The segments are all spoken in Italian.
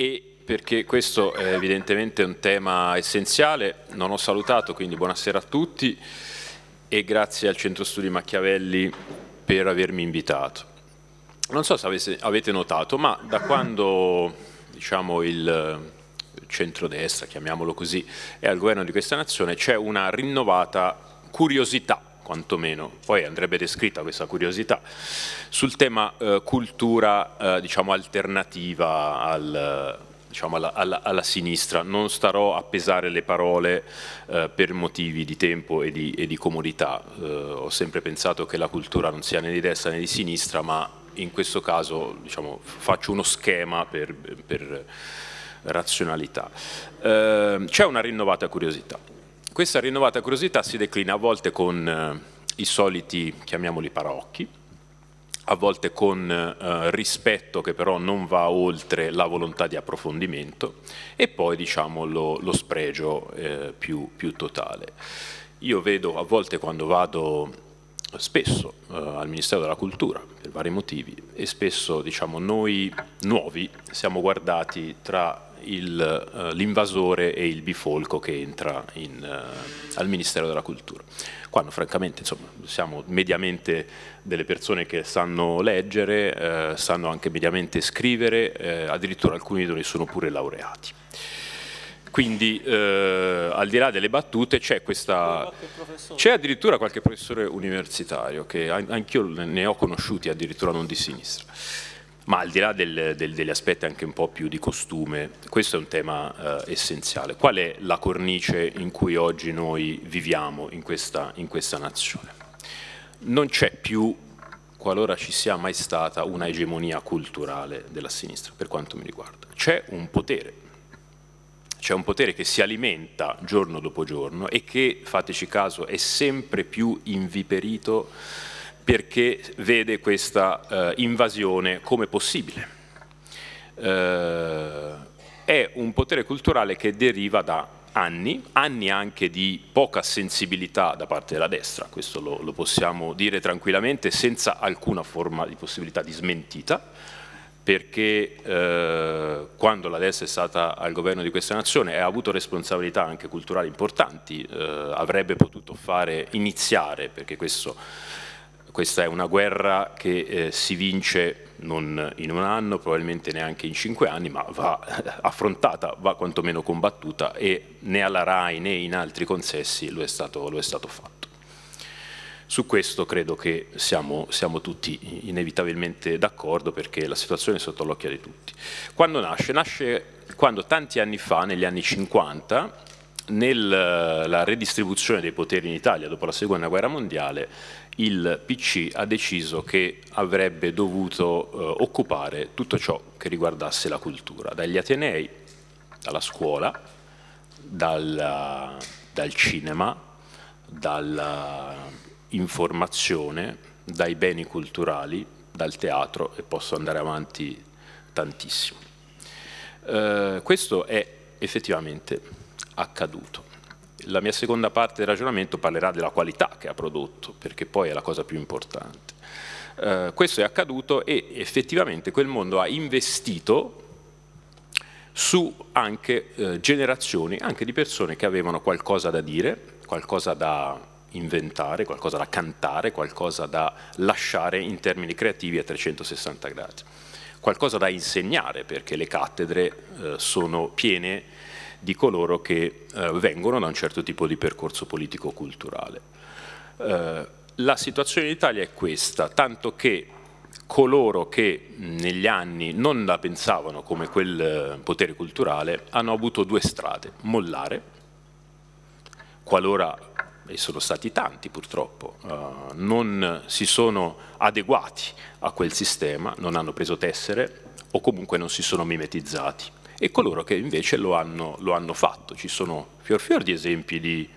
e perché questo è evidentemente un tema essenziale, non ho salutato, quindi buonasera a tutti e grazie al Centro Studi Machiavelli per avermi invitato. Non so se avete notato, ma da quando diciamo, il centrodestra, chiamiamolo così, è al governo di questa nazione, c'è una rinnovata curiosità quantomeno, poi andrebbe descritta questa curiosità, sul tema eh, cultura eh, diciamo, alternativa al, diciamo, alla, alla, alla, sinistra. Non starò a pesare le parole eh, per motivi di tempo e di, e di comodità. Eh, ho sempre pensato che la cultura non sia né di destra né di sinistra, ma in questo caso diciamo, faccio uno schema per, per razionalità. Eh, c'è una rinnovata curiosità questa rinnovata curiosità si declina a volte con eh, i soliti, chiamiamoli paraocchi, a volte con eh, rispetto che però non va oltre la volontà di approfondimento e poi diciamo lo, lo spregio eh, più, più, totale. Io vedo a volte quando vado eh, spesso eh, al Ministero della Cultura per vari motivi e spesso diciamo noi nuovi siamo guardati tra eh, l'invasore e il bifolco che entra in, uh, al Ministero della Cultura. Quando francamente insomma, siamo mediamente delle persone che sanno leggere, eh, sanno anche mediamente scrivere, eh, addirittura alcuni di noi sono pure laureati. Quindi eh, al di là delle battute c'è questa... C'è addirittura qualche professore universitario, che anch'io ne ho conosciuti addirittura non di sinistra ma al di là del, del, degli aspetti anche un po' più di costume, questo è un tema eh, essenziale. Qual è la cornice in cui oggi noi viviamo in questa, in questa nazione? Non c'è più, qualora ci sia mai stata, una egemonia culturale della sinistra, per quanto mi riguarda. C'è un potere, c'è un potere che si alimenta giorno dopo giorno e che, fateci caso, è sempre più inviperito perché vede questa eh, invasione come possibile. Eh, è un potere culturale che deriva da anni, anni anche di poca sensibilità da parte della destra, questo lo, lo possiamo dire tranquillamente senza alcuna forma di possibilità di smentita, perché eh, quando la destra è stata al governo di questa nazione e ha avuto responsabilità anche culturali importanti, eh, avrebbe potuto fare, iniziare, perché questo questa è una guerra che eh, si vince non in un anno, probabilmente neanche in cinque anni, ma va eh, affrontata, va quantomeno combattuta e né alla RAI né in altri consessi lo è stato, lo è stato fatto. Su questo credo che siamo, siamo tutti inevitabilmente d'accordo perché la situazione è sotto l'occhio di tutti. Quando nasce? Nasce quando tanti anni fa, negli anni 50, nella eh, redistribuzione dei poteri in Italia dopo la seconda guerra mondiale il PC ha deciso che avrebbe dovuto eh, occupare tutto ciò che riguardasse la cultura, dagli Atenei, dalla scuola, dalla, dal cinema, dall'informazione, dai beni culturali, dal teatro e posso andare avanti tantissimo. Eh, questo è effettivamente accaduto. La mia seconda parte del ragionamento parlerà della qualità che ha prodotto, perché poi è la cosa più importante. Eh, questo è accaduto e effettivamente quel mondo ha investito su anche eh, generazioni, anche di persone che avevano qualcosa da dire, qualcosa da inventare, qualcosa da cantare, qualcosa da lasciare in termini creativi a 360 gradi, qualcosa da insegnare perché le cattedre eh, sono piene di di coloro che eh, vengono da un certo tipo di percorso politico-culturale. Eh, la situazione in Italia è questa, tanto che coloro che negli anni non la pensavano come quel eh, potere culturale hanno avuto due strade, mollare, qualora, e sono stati tanti purtroppo, eh, non si sono adeguati a quel sistema, non hanno preso tessere o comunque non si sono mimetizzati e coloro che invece lo hanno, lo hanno fatto. Ci sono fior fior di esempi di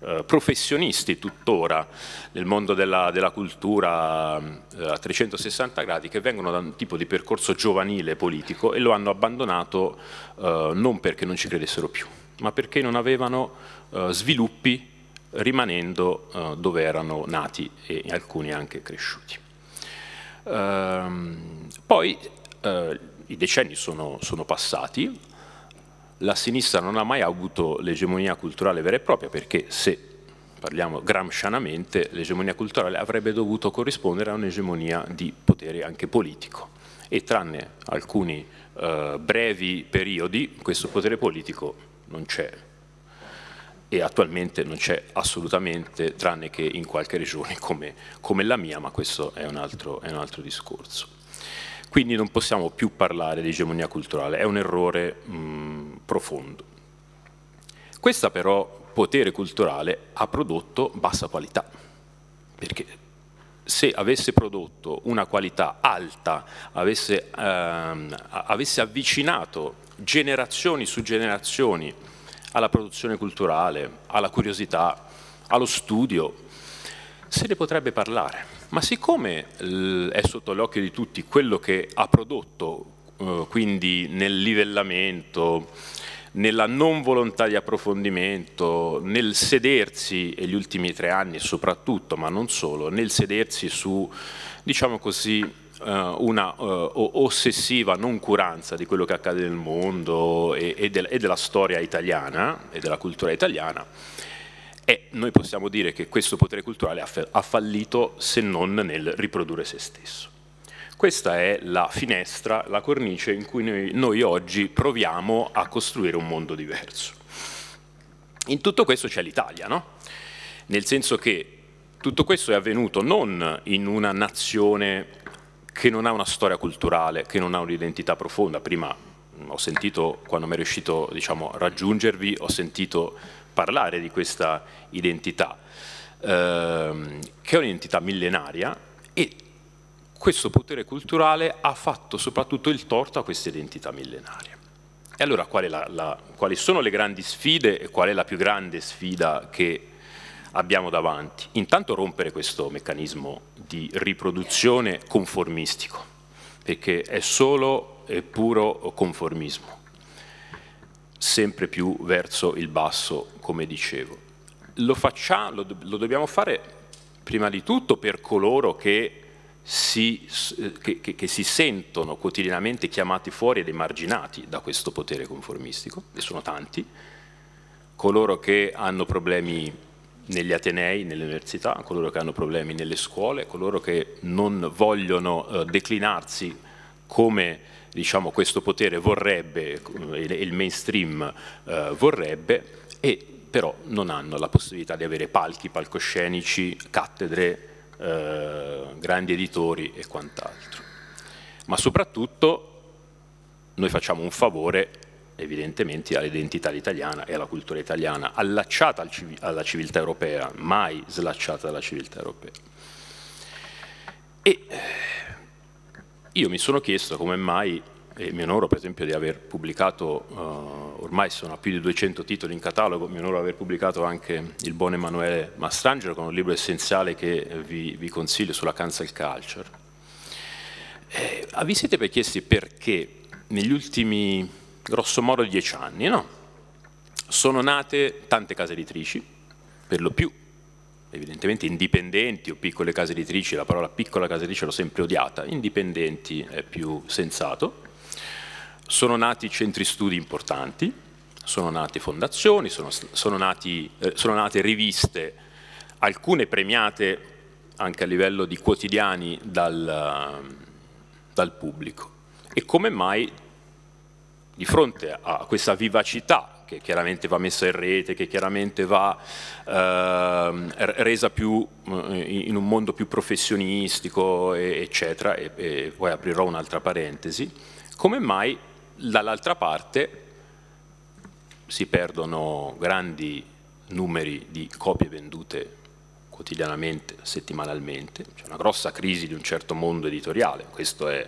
eh, professionisti tuttora nel mondo della, della cultura eh, a 360 gradi che vengono da un tipo di percorso giovanile politico e lo hanno abbandonato eh, non perché non ci credessero più, ma perché non avevano eh, sviluppi rimanendo eh, dove erano nati e alcuni anche cresciuti. Ehm, poi, eh, i decenni sono, sono passati, la sinistra non ha mai avuto l'egemonia culturale vera e propria perché se parliamo gramscianamente, l'egemonia culturale avrebbe dovuto corrispondere a un'egemonia di potere anche politico e tranne alcuni eh, brevi periodi questo potere politico non c'è e attualmente non c'è assolutamente tranne che in qualche regione come, come, la mia ma questo è un altro, è un altro discorso. Quindi non possiamo più parlare di egemonia culturale, è un errore mh, profondo. Questa però potere culturale ha prodotto bassa qualità, perché se avesse prodotto una qualità alta, avesse, ehm, avesse avvicinato generazioni su generazioni alla produzione culturale, alla curiosità, allo studio, se ne potrebbe parlare ma siccome è sotto l'occhio di tutti quello che ha prodotto, eh, quindi nel livellamento, nella non volontà di approfondimento, nel sedersi, e ultimi tre anni soprattutto, ma non solo, nel sedersi su, diciamo così, eh, una eh, ossessiva noncuranza di quello che accade nel mondo e della storia italiana e della cultura italiana, e noi possiamo dire che questo potere culturale ha fallito se non nel riprodurre se stesso. Questa è la finestra, la cornice in cui noi, noi oggi proviamo a costruire un mondo diverso. In tutto questo c'è l'Italia, no? Nel senso che tutto questo è avvenuto non in una nazione che non ha una storia culturale, che non ha un'identità profonda. Prima mm, ho sentito, quando mi è riuscito diciamo, raggiungervi, ho sentito parlare di questa identità, ehm, che è un'identità millenaria e questo potere culturale ha fatto soprattutto il torto a questa identità millenaria. E allora qual la, la, quali sono le grandi sfide e qual è la più grande sfida che abbiamo davanti? Intanto rompere questo meccanismo di riproduzione conformistico, perché è solo e puro conformismo sempre più verso il basso, come dicevo. Lo, facciamo, lo, lo dobbiamo fare prima di tutto per coloro che si, che, che, che si, sentono quotidianamente chiamati fuori ed emarginati da questo potere conformistico, e sono tanti, coloro che hanno problemi negli atenei, nelle università, coloro che hanno problemi nelle scuole, coloro che non vogliono eh, declinarsi come diciamo, questo potere vorrebbe, il mainstream eh, vorrebbe, e però non hanno la possibilità di avere palchi, palcoscenici, cattedre, eh, grandi editori e quant'altro. Ma soprattutto noi facciamo un favore evidentemente all'identità italiana e alla cultura italiana, allacciata al civ alla civiltà europea, mai slacciata dalla civiltà europea. E io mi sono chiesto come mai, e mi onoro per esempio di aver pubblicato, eh, ormai sono a più di 200 titoli in catalogo, mi onoro di aver pubblicato anche il buon Emanuele Mastrangelo con un libro essenziale che vi, vi consiglio sulla cancel culture. Eh, vi siete per chiesti perché negli ultimi grosso modo dieci anni no? sono nate tante case editrici, per lo più evidentemente indipendenti o piccole case editrici, la parola piccola casa editrice l'ho sempre odiata, indipendenti è più sensato, sono nati centri studi importanti, sono nate fondazioni, sono, sono, nati, eh, sono nate riviste, alcune premiate anche a livello di quotidiani dal, dal pubblico. E come mai di fronte a questa vivacità che chiaramente va messa in rete, che chiaramente va eh, resa più eh, in un mondo più professionistico, eccetera, e, e poi aprirò un'altra parentesi, come mai dall'altra parte si perdono grandi numeri di copie vendute quotidianamente, settimanalmente, c'è una grossa crisi di un certo mondo editoriale, questo è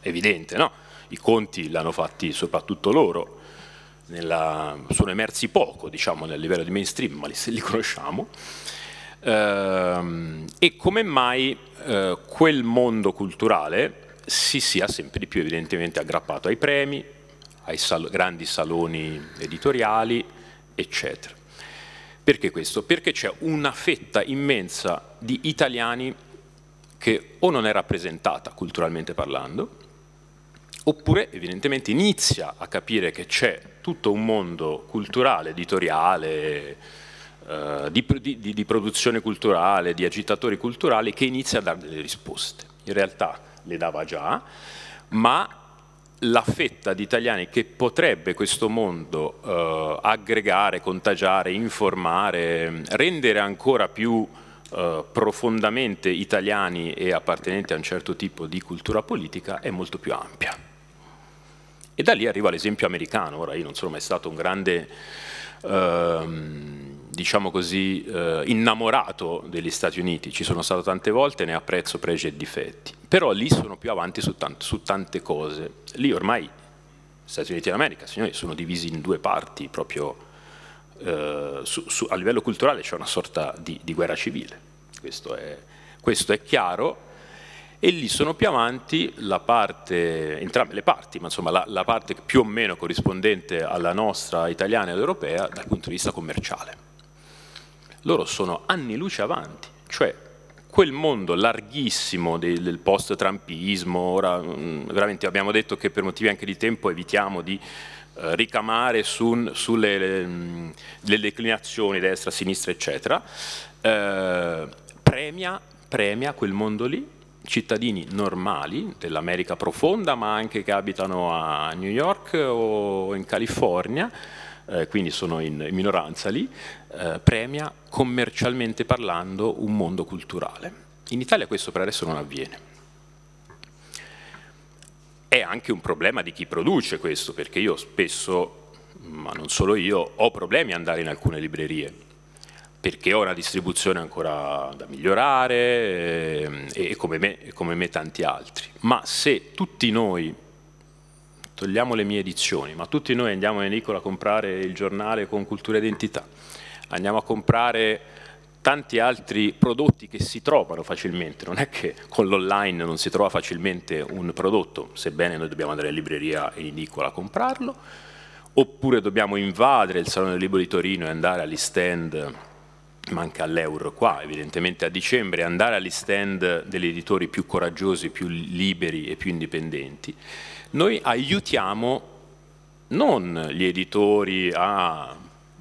evidente, no? i conti l'hanno fatti soprattutto loro, nella, sono emersi poco diciamo, nel livello di mainstream, ma li, li conosciamo, ehm, e come mai eh, quel mondo culturale si sia sempre di più evidentemente aggrappato ai premi, ai sal grandi saloni editoriali, eccetera. Perché questo? Perché c'è una fetta immensa di italiani che o non è rappresentata culturalmente parlando, oppure evidentemente inizia a capire che c'è tutto un mondo culturale, editoriale, eh, di, di, di, produzione culturale, di agitatori culturali che inizia a dare delle risposte. In realtà le dava già, ma la fetta di italiani che potrebbe questo mondo eh, aggregare, contagiare, informare, rendere ancora più eh, profondamente italiani e appartenenti a un certo tipo di cultura politica è molto più ampia. E da lì arriva l'esempio americano, ora io non sono mai stato un grande, ehm, diciamo così, eh, innamorato degli Stati Uniti, ci sono stato tante volte, ne apprezzo pregi e difetti, però lì sono più avanti su, tanto, su tante cose, lì ormai Stati Uniti d'America, signori, sono divisi in due parti, proprio eh, su, su, a livello culturale c'è una sorta di, di guerra civile, questo è, questo è chiaro, e lì sono più avanti la parte, entrambe le parti, ma insomma la, la parte più o meno corrispondente alla nostra italiana ed europea dal punto di vista commerciale. Loro sono anni luce avanti, cioè quel mondo larghissimo del, del post-trumpismo, ora mm, veramente abbiamo detto che per motivi anche di tempo evitiamo di eh, ricamare su, sulle le, mm, le declinazioni destra, sinistra, eccetera, eh, premia, premia quel mondo lì cittadini normali dell'America profonda, ma anche che abitano a New York o in California, eh, quindi sono in minoranza lì, eh, premia commercialmente parlando un mondo culturale. In Italia questo per adesso non avviene. È anche un problema di chi produce questo, perché io spesso, ma non solo io, ho problemi ad andare in alcune librerie perché ho una distribuzione ancora da migliorare ehm, e, e, come me, e, come me, tanti altri. Ma se tutti noi, togliamo le mie edizioni, ma tutti noi andiamo in edicola a comprare il giornale con cultura e identità, andiamo a comprare tanti altri prodotti che si trovano facilmente, non è che con l'online non si trova facilmente un prodotto, sebbene noi dobbiamo andare in libreria e in edicola a comprarlo, oppure dobbiamo invadere il Salone del Libro di Torino e andare agli stand manca l'euro qua, evidentemente a dicembre, andare agli stand degli editori più coraggiosi, più liberi e più indipendenti, noi aiutiamo non gli editori a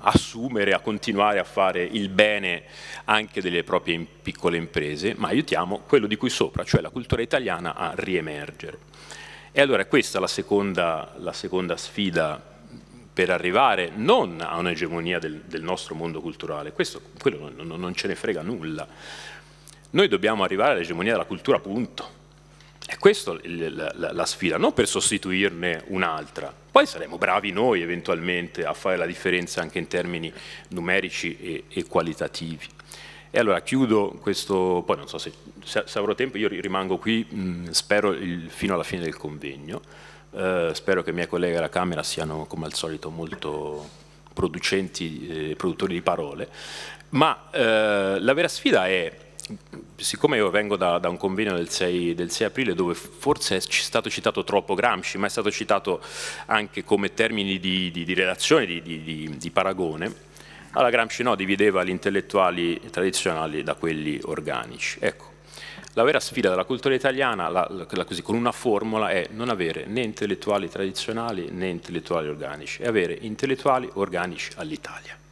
assumere, a continuare a fare il bene anche delle proprie piccole imprese, ma aiutiamo quello di cui sopra, cioè la cultura italiana a riemergere. E allora questa è la seconda, la seconda sfida per arrivare non a un'egemonia del, del, nostro mondo culturale, questo, quello non, non, ce ne frega nulla. Noi dobbiamo arrivare all'egemonia della cultura, punto. È questa la, la, la, sfida, non per sostituirne un'altra. Poi saremo bravi noi eventualmente a fare la differenza anche in termini numerici e, e qualitativi. E allora chiudo questo, poi non so se, se avrò tempo, io rimango qui, mh, mm, spero il, fino alla fine del convegno. Eh, spero che i miei colleghi alla Camera siano come al solito molto producenti, eh, produttori di parole, ma eh, la vera sfida è, siccome io vengo da, da un convegno del 6, del 6, aprile dove forse è stato citato troppo Gramsci, ma è stato citato anche come termini di, di, di relazione, di, di paragone, allora Gramsci no, divideva gli intellettuali tradizionali da quelli organici. Ecco, la vera sfida della cultura italiana, la, la, così, con una formula, è non avere né intellettuali tradizionali né intellettuali organici, e avere intellettuali organici all'Italia.